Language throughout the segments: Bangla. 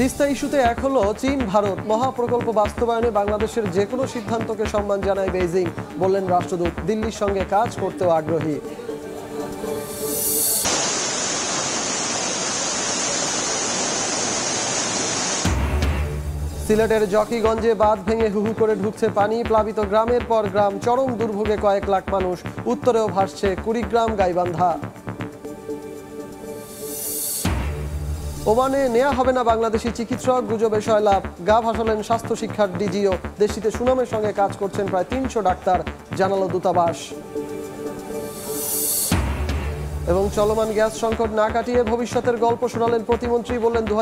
তিস্তা ইস্যুতে এক হলো চীন ভারত মহাপ্রকল্প বাস্তবায়নে বাংলাদেশের যে কোনো সিদ্ধান্তকে সম্মান জানায় বেইজিং বললেন রাষ্ট্রদূত দিল্লির সঙ্গে কাজ করতেও আগ্রহী সিলেটের জকিগঞ্জে বাঁধ ভেঙে হুহু করে ঢুকছে পানি প্লাবিত গ্রামের পর গ্রাম চরম দুর্ভোগে কয়েক লাখ মানুষ উত্তরেও ভাসছে কুড়িগ্রাম গাইবান্ধা ওমানে নেওয়া হবে না বাংলাদেশি চিকিৎসক গুজবে শয়লাভ গা ভাসালেন স্বাস্থ্য শিক্ষার ডিজিও দেশটিতে সুনামের সঙ্গে কাজ করছেন প্রায় তিনশো ডাক্তার জানালো দূতাবাস এবং চলমান গ্যাস সংকট না কাটিয়ে ভবিষ্যতের গল্প শোনালেন প্রতিমন্ত্রী বললেন দু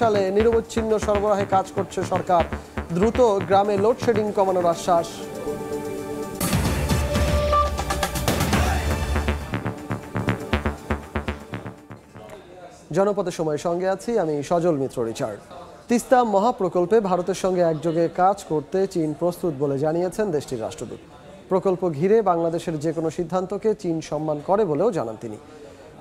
সালে নিরবচ্ছিন্ন সরবরাহে কাজ করছে সরকার দ্রুত গ্রামে লোডশেডিং কমানোর আশ্বাস জনপদের সময় সঙ্গে আছি আমি সজল মিত্র রিচার্ড তিস্তা মহাপ্রকল্পে ভারতের সঙ্গে একযোগে কাজ করতে চীন প্রস্তুত বলে জানিয়েছেন দেশটির রাষ্ট্রদূত প্রকল্প ঘিরে বাংলাদেশের যে কোনো সিদ্ধান্তকে চীন সম্মান করে বলেও জানান তিনি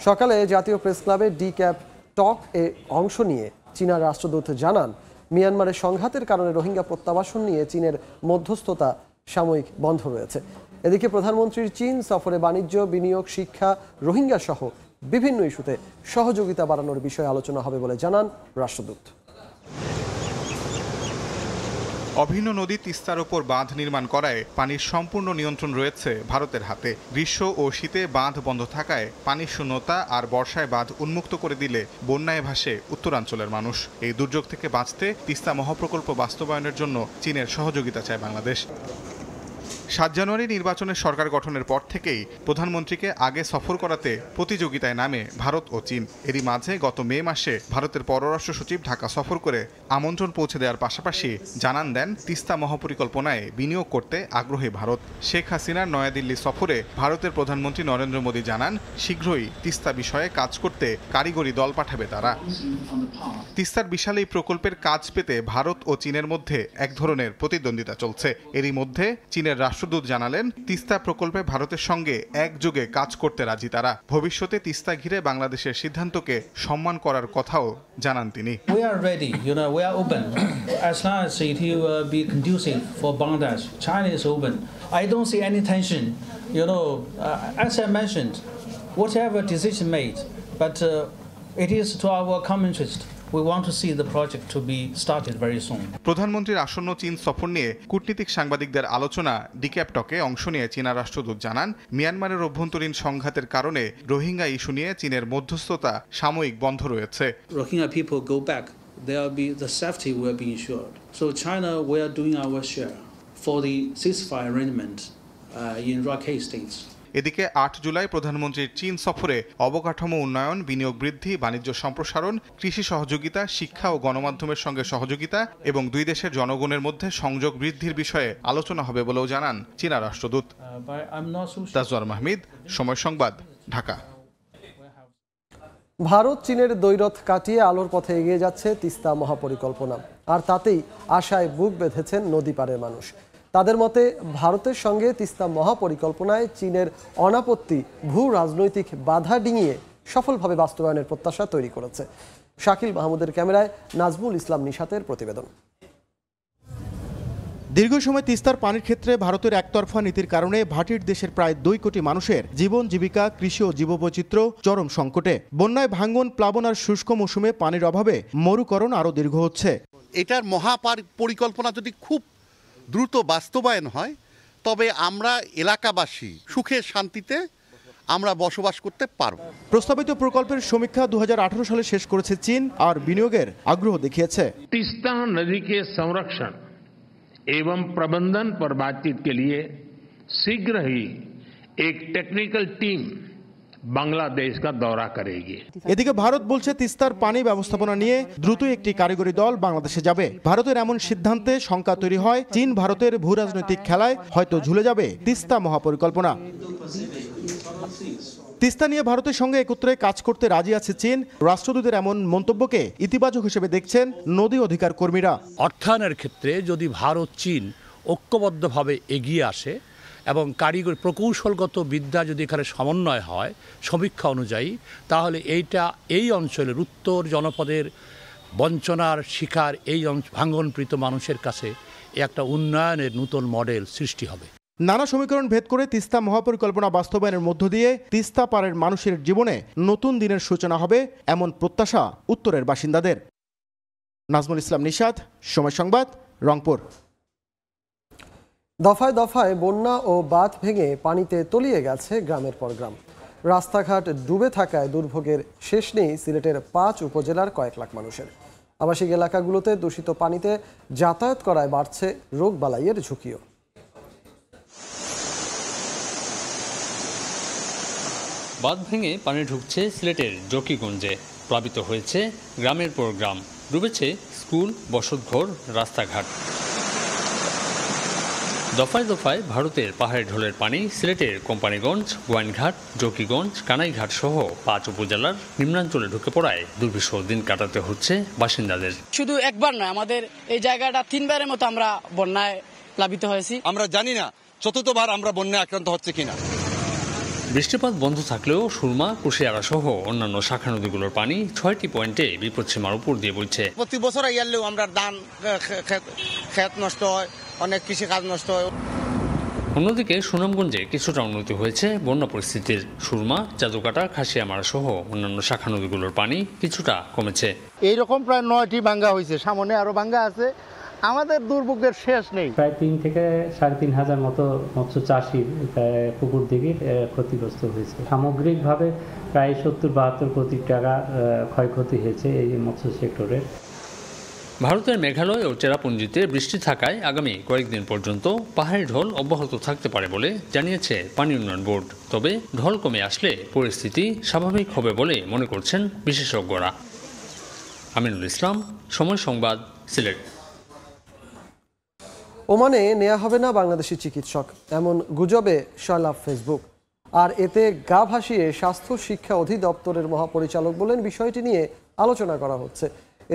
সকালে জাতীয় প্রেস ক্লাবে ডি ক্যাপ টক এ অংশ নিয়ে চীনা রাষ্ট্রদূত জানান মিয়ানমারের সংঘাতের কারণে রোহিঙ্গা প্রত্যাবাসন নিয়ে চীনের মধ্যস্থতা সাময়িক বন্ধ রয়েছে এদিকে প্রধানমন্ত্রীর চীন সফরে বাণিজ্য বিনিয়োগ শিক্ষা রোহিঙ্গা সহ বিভিন্ন ইস্যুতে সহযোগিতা বাড়ানোর বিষয়ে আলোচনা হবে বলে জানান রাষ্ট্রদূত অভিন্ন নদী তিস্তার ওপর বাঁধ নির্মাণ করায় পানির সম্পূর্ণ নিয়ন্ত্রণ রয়েছে ভারতের হাতে গ্রীষ্ম ও শীতে বাঁধ বন্ধ থাকায় পানির শূন্যতা আর বর্ষায় বাঁধ উন্মুক্ত করে দিলে বন্যায় ভাসে উত্তরাঞ্চলের মানুষ এই দুর্যোগ থেকে বাঁচতে তিস্তা মহাপ্রকল্প বাস্তবায়নের জন্য চীনের সহযোগিতা চায় বাংলাদেশ সাত জানুয়ারি নির্বাচনের সরকার গঠনের পর থেকেই প্রধানমন্ত্রীকে আগে সফর করাতে প্রতিযোগিতায় নামে ভারত ও চীন এরই মাঝে গত মে মাসে ভারতের পররাষ্ট্র সচিব ঢাকা সফর করে আমন্ত্রণ পৌঁছে দেওয়ার পাশাপাশি জানান দেন তিস্তা মহাপরিকল্পনায় বিনিয়োগ করতে আগ্রহী ভারত শেখ হাসিনার নয়াদিল্লি সফরে ভারতের প্রধানমন্ত্রী নরেন্দ্র মোদী জানান শীঘ্রই তিস্তা বিষয়ে কাজ করতে কারিগরি দল পাঠাবে তারা তিস্তার বিশাল এই প্রকল্পের কাজ পেতে ভারত ও চীনের মধ্যে এক ধরনের প্রতিদ্বন্দ্বিতা চলছে এরই মধ্যে চীনের রাষ্ট্র রাষ্ট্রদূত জানালেন তিস্তা প্রকল্পে ভারতের সঙ্গে একযোগে কাজ করতে রাজি তারা ভবিষ্যতে তিস্তা ঘিরে বাংলাদেশের সিদ্ধান্তকে সম্মান করার কথাও জানান তিনি But uh, it is to our common interest. প্রধানমন্ত্রীর আসন্ন চীন সফর নিয়ে কূটনীতিক সাংবাদিকদের আলোচনা ডিক্যাপটকে অংশ নিয়ে চীনা রাষ্ট্রদূত জানান মিয়ানমারের অভ্যন্তরীণ সংঘাতের কারণে রোহিঙ্গা ইস্যু নিয়ে চীনের মধ্যস্থতা সাময়িক বন্ধ রয়েছে for the ceasefire arrangement uh, in Rakhine states. এদিকে আট জুলাই প্রধানমন্ত্রীর চীন সফরে অবকাঠামো উন্নয়ন বিনিয়োগ বৃদ্ধি বাণিজ্য সম্প্রসারণ কৃষি সহযোগিতা শিক্ষা ও গণমাধ্যমের সঙ্গে সহযোগিতা এবং দুই দেশের জনগণের মধ্যে সংযোগ বৃদ্ধির বিষয়ে আলোচনা হবে বলেও জানান চীনা রাষ্ট্রদূত তাজওয়ার মাহমিদ সময় সংবাদ ঢাকা ভারত চীনের দৈরথ কাটিয়ে আলোর পথে এগিয়ে যাচ্ছে তিস্তা মহাপরিকল্পনা আর তাতেই আশায় বুক বেঁধেছেন নদী পাড়ের মানুষ তাদের মতে ভারতের সঙ্গে তিস্তা মহাপরিকল্পনায় চীনের অনাপত্তি ভূ রাজনৈতিক বাধা ডিঙিয়ে সফলভাবে বাস্তবায়নের প্রত্যাশা তৈরি করেছে শাকিল মাহমুদের ক্যামেরায় নাজমুল ইসলাম নিশাতের প্রতিবেদন দীর্ঘ সময় তিস্তার পানির ক্ষেত্রে ভারতের একতরফা নীতির কারণে ভাটির দেশের প্রায় দুই কোটি মানুষের জীবন জীবিকা কৃষি ও জীববৈচিত্র্য চরম সংকটে বন্যায় ভাঙ্গন প্লাবন আর শুষ্ক মৌসুমে পানির অভাবে মরুকরণ আরও দীর্ঘ হচ্ছে এটার মহাপার পরিকল্পনা যদি খুব দ্রুত বাস্তবায়ন হয় তবে আমরা এলাকাবাসী সুখে শান্তিতে আমরা বসবাস করতে পারব প্রস্তাবিত প্রকল্পের সমীক্ষা দু সালে শেষ করেছে চীন আর বিনিয়োগের আগ্রহ দেখিয়েছে তিস্তা নদীকে সংরক্ষণ এবং প্রবন্ধন পর বাতচিত কে লিয়ে শীঘ্রই এক টেকনিক্যাল টিম বাংলাদেশ কা দৌরা করেগি এদিকে ভারত বলছে তিস্তার পানি ব্যবস্থাপনা নিয়ে দ্রুত একটি কারিগরি দল বাংলাদেশে যাবে ভারতের এমন সিদ্ধান্তে শঙ্কা তৈরি হয় চীন ভারতের ভূ রাজনৈতিক খেলায় হয়তো ঝুলে যাবে তিস্তা মহাপরিকল্পনা তিস্তা নিয়ে ভারতের সঙ্গে একত্রে কাজ করতে রাজি আছে চীন রাষ্ট্রদূতের এমন মন্তব্যকে ইতিবাচক হিসেবে দেখছেন নদী অধিকার কর্মীরা অর্থায়নের ক্ষেত্রে যদি ভারত চীন ঐক্যবদ্ধভাবে এগিয়ে আসে এবং কারিগরি প্রকৌশলগত বিদ্যা যদি এখানে সমন্বয় হয় সমীক্ষা অনুযায়ী তাহলে এইটা এই অঞ্চলের উত্তর জনপদের বঞ্চনার শিকার এই ভাঙ্গনপ্রীত মানুষের কাছে একটা উন্নয়নের নূতন মডেল সৃষ্টি হবে নানা সমীকরণ ভেদ করে তিস্তা মহাপরিকল্পনা বাস্তবায়নের মধ্য দিয়ে তিস্তা পাড়ের মানুষের জীবনে নতুন দিনের সূচনা হবে এমন প্রত্যাশা উত্তরের বাসিন্দাদের নাজমুল ইসলাম নিষাদ সময় সংবাদ রংপুর দফায় দফায় বন্যা ও বাঁধ ভেঙে পানিতে তলিয়ে গেছে গ্রামের পর গ্রাম রাস্তাঘাট ডুবে থাকায় দুর্ভোগের শেষ নেই সিলেটের পাঁচ উপজেলার কয়েক লাখ মানুষের আবাসিক এলাকাগুলোতে দূষিত পানিতে যাতায়াত করায় বাড়ছে রোগ বালাইয়ের ঝুঁকিও বাঁধ ভেঙে পানি ঢুকছে সিলেটের জকিগঞ্জে প্লাবিত হয়েছে গ্রামের পর গ্রাম ডুবেছে স্কুল বসতঘর রাস্তাঘাট দফায় দফায় ভারতের পাহাড়ে ঢোলের পানি সিলেটের কোম্পানিগঞ্জ গোয়াইনঘাট জকিগঞ্জ কানাইঘাট সহ পাঁচ উপজেলার নিম্নাঞ্চলে ঢুকে পড়ায় দুর্বিষহ দিন কাটাতে হচ্ছে বাসিন্দাদের শুধু একবার নয় আমাদের এই জায়গাটা তিনবারের মতো আমরা বন্যায় লাভিত হয়েছি আমরা জানি না চতুর্থবার আমরা বন্যায় আক্রান্ত হচ্ছে কিনা বৃষ্টিপাত বন্ধ থাকলেও সুরমা কুশিয়ারা সহ অন্যান্য শাখা নদীগুলোর পানি ছয়টি পয়েন্টে বিপদসীমার উপর দিয়ে বইছে প্রতি বছর আইয়ালেও আমরা ধান খেত নষ্ট হয় অনেক কৃষিকাজ নষ্ট হয় অন্যদিকে সুনামগঞ্জে কিছুটা উন্নতি হয়েছে বন্যা পরিস্থিতির সুরমা চাঁদুকাটা খাসিয়ামারা সহ অন্যান্য শাখা নদীগুলোর পানি কিছুটা কমেছে এইরকম প্রায় নয়টি ভাঙ্গা হয়েছে সামনে আরও ভাঙ্গা আছে আমাদের দুর্ভোগের শেষ নেই প্রায় তিন থেকে সাড়ে তিন হাজার মতো মৎস্য চাষি পুকুর দিকে ক্ষতিগ্রস্ত হয়েছে সামগ্রিকভাবে প্রায় সত্তর বাহাত্তর কোটি টাকা ক্ষয়ক্ষতি হয়েছে এই মৎস্য সেক্টরের ভারতের মেঘালয় ও চেরাপুঞ্জিতে বৃষ্টি থাকায় আগামী কয়েকদিন পর্যন্ত পাহাড়ি ঢল অব্যাহত থাকতে পারে বলে জানিয়েছে পানি উন্নয়ন বোর্ড তবে ঢল কমে আসলে পরিস্থিতি স্বাভাবিক হবে বলে মনে করছেন বিশেষজ্ঞরা আমিনুল ইসলাম সময় সংবাদ সিলেট ওমানে নেওয়া হবে না বাংলাদেশি চিকিৎসক এমন গুজবে সয়লাভ ফেসবুক আর এতে গা ভাসিয়ে স্বাস্থ্য শিক্ষা অধিদপ্তরের মহাপরিচালক বলেন বিষয়টি নিয়ে আলোচনা করা হচ্ছে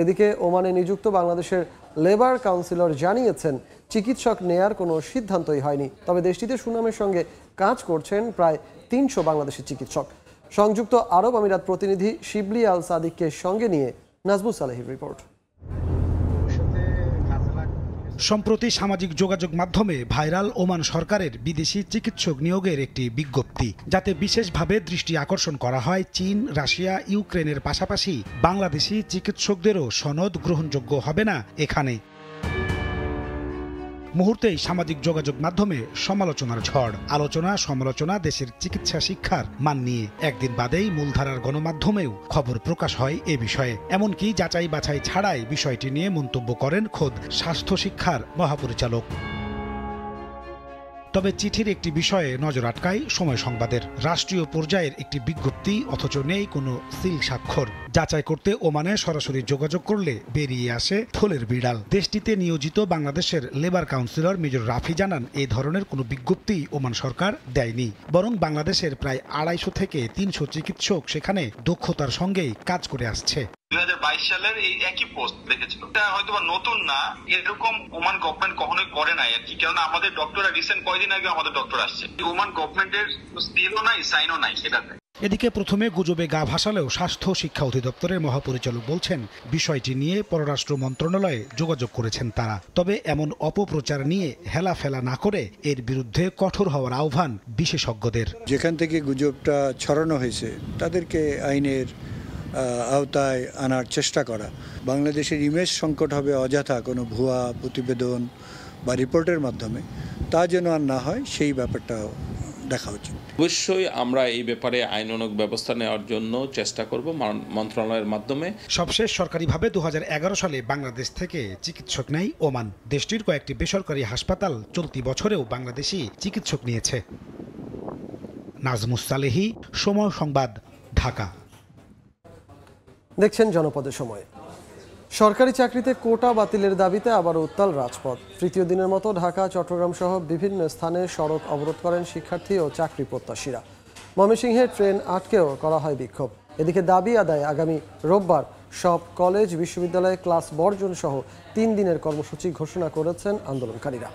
এদিকে ওমানে নিযুক্ত বাংলাদেশের লেবার কাউন্সিলর জানিয়েছেন চিকিৎসক নেয়ার কোনো সিদ্ধান্তই হয়নি তবে দেশটিতে সুনামের সঙ্গে কাজ করছেন প্রায় তিনশো বাংলাদেশি চিকিৎসক সংযুক্ত আরব আমিরাত প্রতিনিধি শিবলি আল সাদিককে সঙ্গে নিয়ে নাজমুল সালেহির রিপোর্ট সম্প্রতি সামাজিক যোগাযোগ মাধ্যমে ভাইরাল ওমান সরকারের বিদেশি চিকিৎসক নিয়োগের একটি বিজ্ঞপ্তি যাতে বিশেষভাবে দৃষ্টি আকর্ষণ করা হয় চীন রাশিয়া ইউক্রেনের পাশাপাশি বাংলাদেশি চিকিৎসকদেরও সনদ গ্রহণযোগ্য হবে না এখানে মুহূর্তেই সামাজিক যোগাযোগ মাধ্যমে সমালোচনার ঝড় আলোচনা সমালোচনা দেশের চিকিৎসা শিক্ষার মান নিয়ে একদিন বাদেই মূলধারার গণমাধ্যমেও খবর প্রকাশ হয় এ বিষয়ে এমনকি যাচাই বাছাই ছাড়াই বিষয়টি নিয়ে মন্তব্য করেন খোদ স্বাস্থ্য শিক্ষার মহাপরিচালক তবে চিঠির একটি বিষয়ে নজর আটকায় সময় সংবাদের রাষ্ট্রীয় পর্যায়ের একটি বিজ্ঞপ্তি অথচ নেই কোনো সিল স্বাক্ষর যাচাই করতে ওমানে সরাসরি যোগাযোগ করলে বেরিয়ে আসে থলের বিড়াল দেশটিতে নিয়োজিত বাংলাদেশের লেবার কাউন্সিলর মেজর রাফি জানান এই ধরনের কোনো বিজ্ঞপ্তি ওমান সরকার দেয়নি বরং বাংলাদেশের প্রায় আড়াইশো থেকে তিনশো চিকিৎসক সেখানে দক্ষতার সঙ্গেই কাজ করে আসছে সালের এই একই পোস্ট দেখেছিল এটা হয়তো নতুন না এরকম ওমান গভর্নমেন্ট কখনোই করে নাই আর কি কারণ আমাদের ডক্টররা রিসেন্ট কয়দিন আগে আমাদের ডক্টর আসছে ওমান গভর্নমেন্টের স্টিলও নাই সাইনও নাই সেটাতে এদিকে প্রথমে গুজবে গা ভাসালেও স্বাস্থ্য শিক্ষা অধিদপ্তরের মহাপরিচালক বলছেন বিষয়টি নিয়ে পররাষ্ট্র মন্ত্রণালয়ে যোগাযোগ করেছেন তারা তবে এমন অপপ্রচার নিয়ে হেলা ফেলা না করে এর বিরুদ্ধে কঠোর হওয়ার আহ্বান বিশেষজ্ঞদের যেখান থেকে গুজবটা ছড়ানো হয়েছে তাদেরকে আইনের আওতায় আনার চেষ্টা করা বাংলাদেশের ইমেজ সংকট হবে অযথা কোনো ভুয়া প্রতিবেদন বা রিপোর্টের মাধ্যমে তা যেন আর না হয় সেই ব্যাপারটাও দেখা উচিত অবশ্যই আমরা এই ব্যাপারে আইনানুগ ব্যবস্থা নেওয়ার জন্য চেষ্টা করব মন্ত্রণালয়ের মাধ্যমে সবশেষ সরকারিভাবে দু সালে বাংলাদেশ থেকে চিকিৎসক নেই ওমান দেশটির কয়েকটি বেসরকারি হাসপাতাল চলতি বছরেও বাংলাদেশি চিকিৎসক নিয়েছে নাজমুস সালেহি সময় সংবাদ ঢাকা দেখছেন জনপদে সময় সরকারি চাকরিতে কোটা বাতিলের দাবিতে আবার উত্তাল রাজপথ তৃতীয় দিনের মতো ঢাকা চট্টগ্রাম সহ বিভিন্ন স্থানে সড়ক অবরোধ করেন শিক্ষার্থী ও চাকরি প্রত্যাশীরা ময়মনসিংহে ট্রেন আটকেও করা হয় বিক্ষোভ এদিকে দাবি আদায় আগামী রোববার সব কলেজ বিশ্ববিদ্যালয়ে ক্লাস বর্জন সহ তিন দিনের কর্মসূচি ঘোষণা করেছেন আন্দোলনকারীরা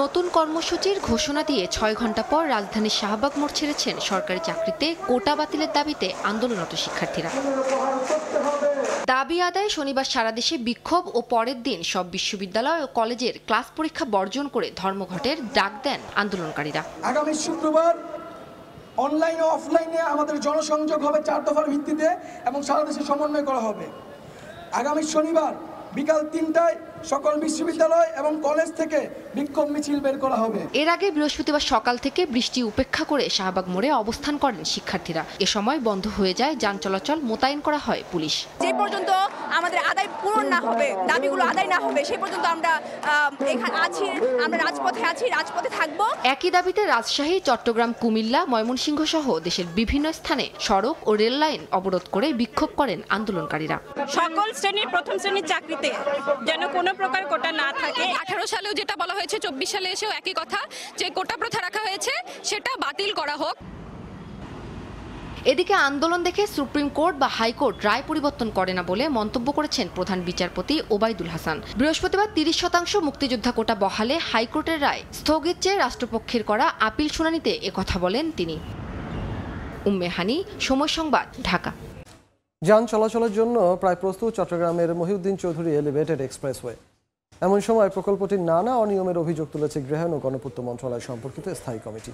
নতুন কর্মসূচির ঘোষণা দিয়ে ছয় ঘন্টা পর রাজধানীর শাহবাগ মোড় ছেড়েছেন সরকারি চাকরিতে কোটা বাতিলের দাবিতে আন্দোলনরত শিক্ষার্থীরা দাবি আদায় শনিবার সারা দেশে বিক্ষোভ ও পরের দিন সব বিশ্ববিদ্যালয় ও কলেজের ক্লাস পরীক্ষা বর্জন করে ধর্মঘটের ডাক দেন আন্দোলনকারীরা আগামী শুক্রবার অনলাইন ও অফলাইনে আমাদের জনসংযোগ হবে চার দফার ভিত্তিতে এবং সারা দেশে সমন্বয় করা হবে আগামী শনিবার বিকাল তিনটায় সকল বিশ্ববিদ্যালয় এবং কলেজ থেকে বিক্ষোভ মিছিল বের করা হবে এর আগে বৃহস্পতিবার সকাল থেকে বৃষ্টি উপেক্ষা করে শাহবাগ মোড়ে অবস্থান করেন শিক্ষার্থীরা এ সময় বন্ধ হয়ে যায় যান চলাচল মোতায়েন করা হয় পুলিশ যে পর্যন্ত আমাদের আদায় পূরণ না হবে দাবিগুলো আদায় না হবে সেই পর্যন্ত আমরা এখানে আছি আমরা রাজপথে আছি রাজপথে থাকব একই দাবিতে রাজশাহী চট্টগ্রাম কুমিল্লা ময়মনসিংহ সহ দেশের বিভিন্ন স্থানে সড়ক ও রেল লাইন অবরোধ করে বিক্ষোভ করেন আন্দোলনকারীরা সকল শ্রেণীর প্রথম শ্রেণীর চাকরিতে যেন কোনো প্রকার কোটা না থাকে আঠারো সালেও যেটা বলা হয়েছে চব্বিশ সালে এসেও একই কথা যে কোটা প্রথা রাখা হয়েছে সেটা বাতিল করা হোক এদিকে আন্দোলন দেখে সুপ্রিম কোর্ট বা হাইকোর্ট রায় পরিবর্তন করে না বলে মন্তব্য করেছেন প্রধান বিচারপতি ওবায়দুল হাসান বৃহস্পতিবার তিরিশ শতাংশ মুক্তিযোদ্ধা কোটা বহালে হাইকোর্টের রায় স্থগিত চেয়ে রাষ্ট্রপক্ষের করা আপিল শুনানিতে একথা বলেন তিনি উম্মেহানি সময় সংবাদ ঢাকা যান চলাচলের জন্য প্রায় প্রস্তুত চট্টগ্রামের মহিউদ্দিন চৌধুরী এলিভেটেড এক্সপ্রেসওয়ে এমন সময় প্রকল্পটির নানা অনিয়মের অভিযোগ তুলেছে গৃহায়ণ ও গণপূর্ত মন্ত্রণালয় সম্পর্কিত স্থায়ী কমিটি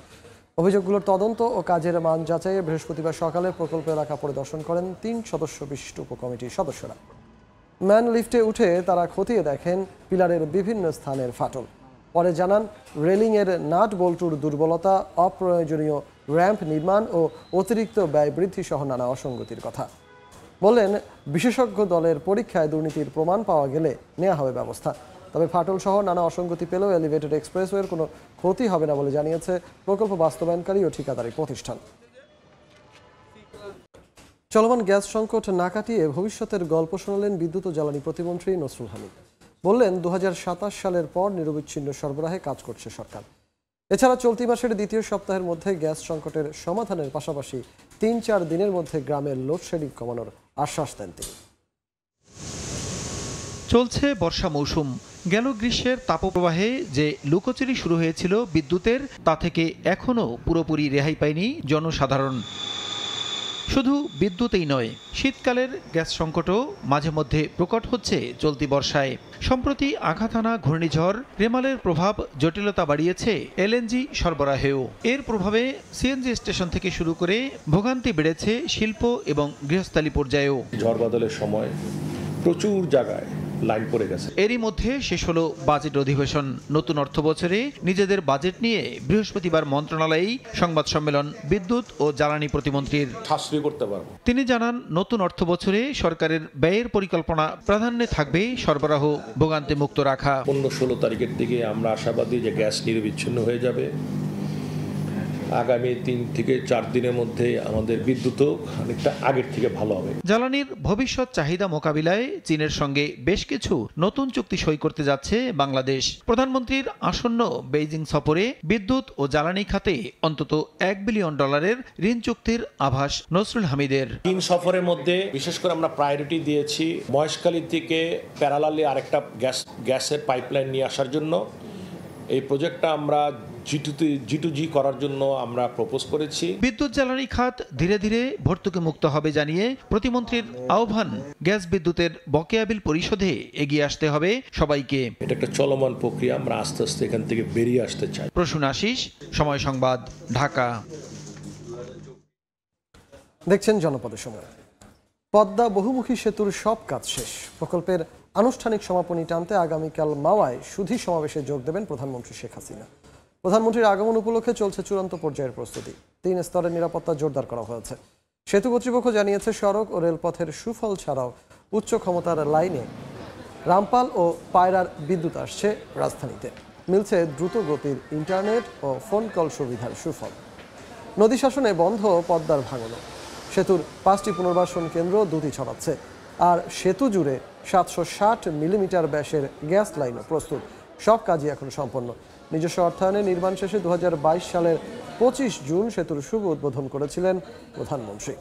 অভিযোগগুলোর তদন্ত ও কাজের মান যাচাইয়ে বৃহস্পতিবার সকালে প্রকল্প এলাকা পরিদর্শন করেন তিন সদস্য বিশিষ্ট উপকমিটির সদস্যরা ম্যান লিফটে উঠে তারা খতিয়ে দেখেন পিলারের বিভিন্ন স্থানের ফাটল পরে জানান রেলিংয়ের নাট বল্টুর দুর্বলতা অপ্রয়োজনীয় র্যাম্প নির্মাণ ও অতিরিক্ত ব্যয় বৃদ্ধি সহ নানা অসঙ্গতির কথা বললেন বিশেষজ্ঞ দলের পরীক্ষায় দুর্নীতির প্রমাণ পাওয়া গেলে নেওয়া হবে ব্যবস্থা তবে ফাটল সহ নানা অসঙ্গতি পেলেও এলিভেটেড এক্সপ্রেসওয়ের কোনো ক্ষতি হবে না বলে জানিয়েছে প্রকল্প বাস্তবায়নকারী ও ঠিকাদারি প্রতিষ্ঠান চলমান গ্যাস সংকট না কাটিয়ে ভবিষ্যতের গল্প শোনালেন বিদ্যুৎ ও জ্বালানি প্রতিমন্ত্রী নসরুল হামিদ বললেন দু সালের পর নিরবিচ্ছিন্ন সরবরাহে কাজ করছে সরকার এছাড়া চলতি মাসের দ্বিতীয় সপ্তাহের মধ্যে গ্যাস সংকটের সমাধানের পাশাপাশি তিন চার দিনের মধ্যে গ্রামের লোডশেডিং কমানোর আশ্বাস দেন তিনি চলছে বর্ষা মৌসুম গেল গ্রীষ্মের তাপপ্রবাহে যে লুকোচুরি শুরু হয়েছিল বিদ্যুতের তা থেকে এখনও পুরোপুরি রেহাই পায়নি জনসাধারণ শুধু বিদ্যুতেই নয় শীতকালের গ্যাস সংকটও মাঝে মধ্যে প্রকট হচ্ছে চলতি বর্ষায় সম্প্রতি আঘাত আনা ঘূর্ণিঝড় রেমালের প্রভাব জটিলতা বাড়িয়েছে এলএনজি সরবরাহেও এর প্রভাবে সিএনজি স্টেশন থেকে শুরু করে ভোগান্তি বেড়েছে শিল্প এবং গৃহস্থালী পর্যায়েও ঝড় বাদলের সময় প্রচুর জায়গায় লাইন পড়ে গেছে এরই মধ্যে শেষ হলো বাজেট অধিবেশন নতুন অর্থ বছরে নিজেদের বাজেট নিয়ে বৃহস্পতিবার মন্ত্রণালয়েই সংবাদ সম্মেলন বিদ্যুৎ ও জ্বালানি প্রতিমন্ত্রীর সাশ্রয় করতে পারবো তিনি জানান নতুন অর্থ বছরে সরকারের ব্যয়ের পরিকল্পনা প্রাধান্যে থাকবে সরবরাহ ভোগান্তি মুক্ত রাখা পনেরো ষোলো তারিখের দিকে আমরা আশাবাদী যে গ্যাস নির্বিচ্ছিন্ন হয়ে যাবে আগামী তিন থেকে চার দিনের মধ্যে আমাদের বিদ্যুৎও অনেকটা আগের থেকে ভালো হবে জ্বালানির ভবিষ্যৎ চাহিদা মোকাবিলায় চীনের সঙ্গে বেশ কিছু নতুন চুক্তি সই করতে যাচ্ছে বাংলাদেশ প্রধানমন্ত্রীর আসন্ন বেইজিং সফরে বিদ্যুৎ ও জ্বালানি খাতে অন্তত এক বিলিয়ন ডলারের ঋণ চুক্তির আভাস নসরুল হামিদের তিন সফরের মধ্যে বিশেষ করে আমরা প্রায়োরিটি দিয়েছি মহেশখালীর থেকে প্যারালালে আরেকটা গ্যাস গ্যাসের পাইপলাইন নিয়ে আসার জন্য এই প্রজেক্টটা আমরা জিটুতে জিটুজি করার জন্য আমরা প্রপোজ করেছি বিদ্যুৎ জ্বালানি খাত ধীরে ধীরে ভর্তুকি মুক্ত হবে জানিয়ে প্রতিমন্ত্রীর আহ্বান গ্যাস বিদ্যুতের বকেয়া বিল পরিশোধে এগিয়ে আসতে হবে সবাইকে এটা একটা চলমান প্রক্রিয়া আমরা আস্তে আস্তে এখান থেকে বেরিয়ে আসতে চাই প্রসূন আশিস সময় সংবাদ ঢাকা দেখছেন জনপদের সময় পদ্মা বহুমুখী সেতুর সব কাজ শেষ প্রকল্পের আনুষ্ঠানিক সমাপনী টানতে আগামীকাল মাওয়ায় সুধী সমাবেশে যোগ দেবেন প্রধানমন্ত্রী শেখ হাসিনা প্রধানমন্ত্রীর আগমন উপলক্ষে চলছে চূড়ান্ত পর্যায়ের প্রস্তুতি তিন স্তরের নিরাপত্তা জোরদার করা হয়েছে সেতু কর্তৃপক্ষ জানিয়েছে সড়ক ও রেলপথের সুফল ছাড়াও উচ্চ ক্ষমতার লাইনে রামপাল ও পায়রার বিদ্যুৎ আসছে রাজধানীতে মিলছে দ্রুত গতির ইন্টারনেট ও ফোন কল সুবিধার সুফল নদী শাসনে বন্ধ পদ্মার ভাঙল সেতুর পাঁচটি পুনর্বাসন কেন্দ্র দুটি ছড়াচ্ছে আর সেতু জুড়ে সাতশো মিলিমিটার ব্যাসের গ্যাস লাইনও প্রস্তুত সব কাজই এখন সম্পন্ন নিজস্ব অর্থায়নে নির্মাণ শেষে দু সালের পঁচিশ জুন সেতুর শুভ উদ্বোধন করেছিলেন প্রধানমন্ত্রী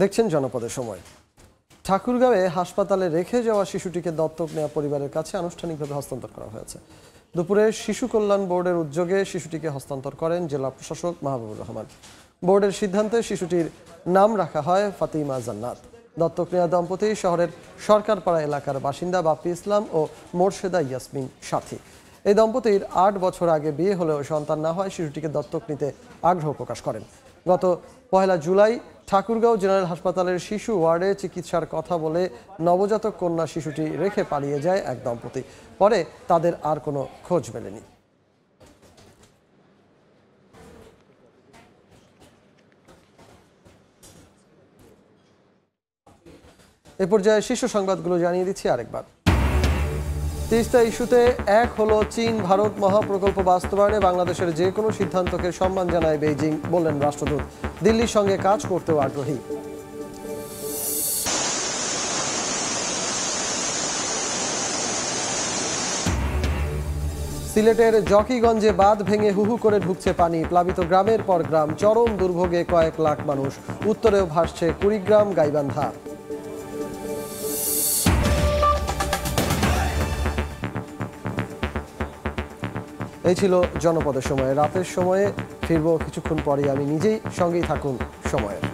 দেখছেন জনপদের সময় ঠাকুরগাঁওয়ে হাসপাতালে রেখে যাওয়া শিশুটিকে দত্তক নেওয়া পরিবারের কাছে আনুষ্ঠানিকভাবে হস্তান্তর করা হয়েছে দুপুরে শিশু কল্যাণ বোর্ডের উদ্যোগে শিশুটিকে হস্তান্তর করেন জেলা প্রশাসক মাহবুবুর রহমান বোর্ডের সিদ্ধান্তে শিশুটির নাম রাখা হয় ফাতিমা জান্নাত দত্তক নেয়া দম্পতি শহরের সরকারপাড়া এলাকার বাসিন্দা বাপ্পি ইসলাম ও মোর্শেদা ইয়াসমিন সাথী এই দম্পতির আট বছর আগে বিয়ে হলেও সন্তান না হয় শিশুটিকে দত্তক নিতে আগ্রহ প্রকাশ করেন গত পহেলা জুলাই ঠাকুরগাঁও জেনারেল হাসপাতালের শিশু ওয়ার্ডে চিকিৎসার কথা বলে নবজাতক কন্যা শিশুটি রেখে পালিয়ে যায় এক দম্পতি পরে তাদের আর কোনো খোঁজ মেলেনি এ পর্যায়ে শীর্ষ সংবাদগুলো জানিয়ে দিচ্ছি আরেকবার তিস্তা ইস্যুতে এক হলো চীন ভারত মহাপ্রকল্প বাস্তবায়নে বাংলাদেশের যে কোনো সিদ্ধান্তকে সম্মান জানায় বেইজিং বললেন রাষ্ট্রদূত দিল্লির সঙ্গে কাজ করতেও আগ্রহী সিলেটের জকিগঞ্জে বাঁধ ভেঙে হুহু করে ঢুকছে পানি প্লাবিত গ্রামের পর গ্রাম চরম দুর্ভোগে কয়েক লাখ মানুষ উত্তরেও ভাসছে কুড়িগ্রাম গাইবান্ধা এই ছিল জনপদের সময় রাতের সময়ে ফিরবো কিছুক্ষণ পরে আমি নিজেই সঙ্গেই থাকুন সময়ের